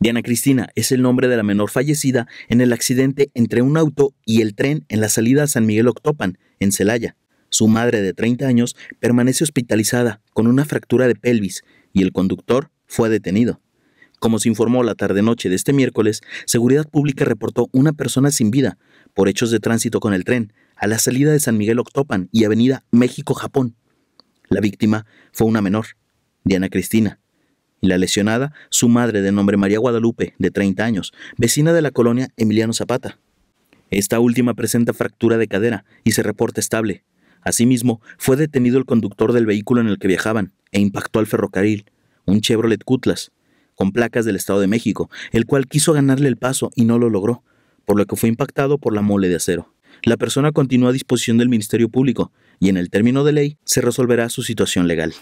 Diana Cristina es el nombre de la menor fallecida en el accidente entre un auto y el tren en la salida a San Miguel Octopan, en Celaya. Su madre de 30 años permanece hospitalizada con una fractura de pelvis y el conductor fue detenido. Como se informó la tarde-noche de este miércoles, Seguridad Pública reportó una persona sin vida por hechos de tránsito con el tren a la salida de San Miguel Octopan y Avenida México-Japón. La víctima fue una menor, Diana Cristina, y la lesionada, su madre de nombre María Guadalupe, de 30 años, vecina de la colonia Emiliano Zapata. Esta última presenta fractura de cadera y se reporta estable. Asimismo, fue detenido el conductor del vehículo en el que viajaban e impactó al ferrocarril, un Chevrolet Cutlas con placas del Estado de México, el cual quiso ganarle el paso y no lo logró, por lo que fue impactado por la mole de acero. La persona continúa a disposición del Ministerio Público y en el término de ley se resolverá su situación legal.